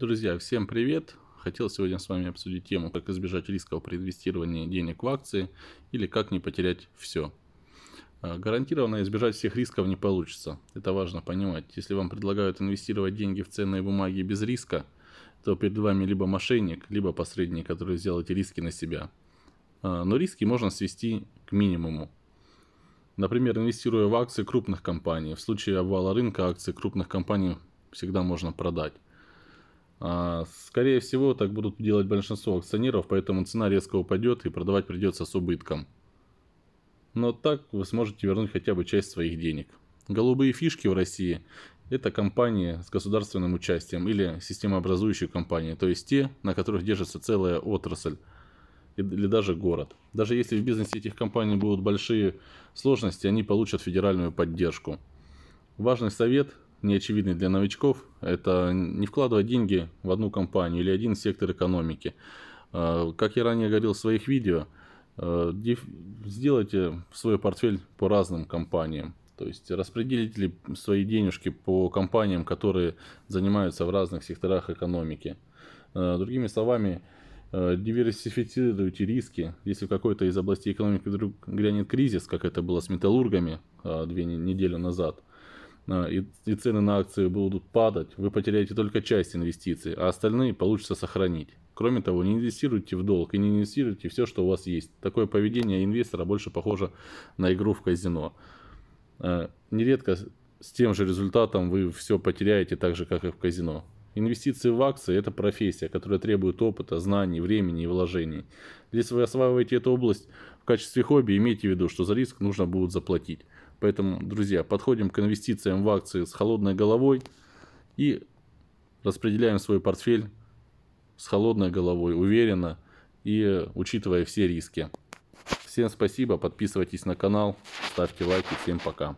Друзья, всем привет! Хотел сегодня с вами обсудить тему, как избежать рисков при инвестировании денег в акции или как не потерять все. А, гарантированно избежать всех рисков не получится. Это важно понимать. Если вам предлагают инвестировать деньги в ценные бумаги без риска, то перед вами либо мошенник, либо посредник, который взял эти риски на себя. А, но риски можно свести к минимуму. Например, инвестируя в акции крупных компаний. В случае обвала рынка акции крупных компаний всегда можно продать. А, скорее всего, так будут делать большинство акционеров, поэтому цена резко упадет и продавать придется с убытком. Но так вы сможете вернуть хотя бы часть своих денег. Голубые фишки в России – это компании с государственным участием или системообразующие компании, то есть те, на которых держится целая отрасль или даже город. Даже если в бизнесе этих компаний будут большие сложности, они получат федеральную поддержку. Важный совет неочевидный для новичков, это не вкладывать деньги в одну компанию или один сектор экономики. А, как я ранее говорил в своих видео, а, сделайте свой портфель по разным компаниям. То есть распределите ли свои денежки по компаниям, которые занимаются в разных секторах экономики. А, другими словами, диверсифицируйте риски. Если в какой-то из областей экономики вдруг грянет кризис, как это было с металлургами две недели назад – и, и цены на акции будут падать, вы потеряете только часть инвестиций, а остальные получится сохранить. Кроме того, не инвестируйте в долг и не инвестируйте все, что у вас есть. Такое поведение инвестора больше похоже на игру в казино. Э, нередко с тем же результатом вы все потеряете так же, как и в казино. Инвестиции в акции – это профессия, которая требует опыта, знаний, времени и вложений. Если вы осваиваете эту область в качестве хобби, имейте в виду, что за риск нужно будет заплатить. Поэтому, друзья, подходим к инвестициям в акции с холодной головой и распределяем свой портфель с холодной головой, уверенно и учитывая все риски. Всем спасибо, подписывайтесь на канал, ставьте лайки, всем пока.